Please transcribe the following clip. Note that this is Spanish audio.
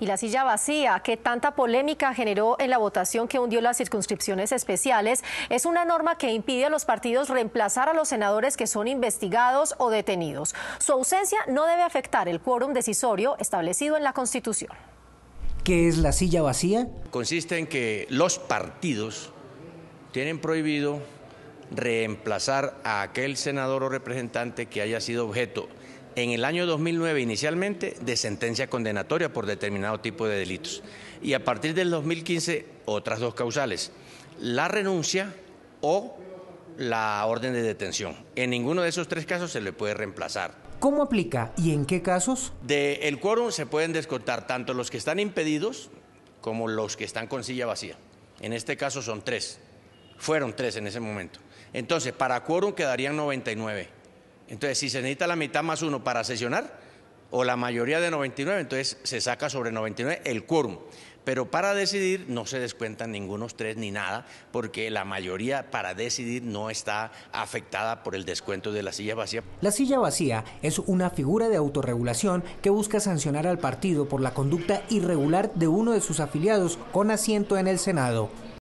y la silla vacía que tanta polémica generó en la votación que hundió las circunscripciones especiales es una norma que impide a los partidos reemplazar a los senadores que son investigados o detenidos. Su ausencia no debe afectar el quórum decisorio establecido en la Constitución. ¿Qué es la silla vacía? Consiste en que los partidos tienen prohibido reemplazar a aquel senador o representante que haya sido objeto en el año 2009 inicialmente de sentencia condenatoria por determinado tipo de delitos y a partir del 2015 otras dos causales, la renuncia o la orden de detención. En ninguno de esos tres casos se le puede reemplazar. ¿Cómo aplica y en qué casos? Del el quórum se pueden descontar tanto los que están impedidos como los que están con silla vacía. En este caso son tres. Fueron tres en ese momento. Entonces, para quórum quedarían 99 entonces, si se necesita la mitad más uno para sesionar, o la mayoría de 99, entonces se saca sobre 99 el quórum. Pero para decidir no se descuentan ningunos tres ni nada, porque la mayoría para decidir no está afectada por el descuento de la silla vacía. La silla vacía es una figura de autorregulación que busca sancionar al partido por la conducta irregular de uno de sus afiliados con asiento en el Senado.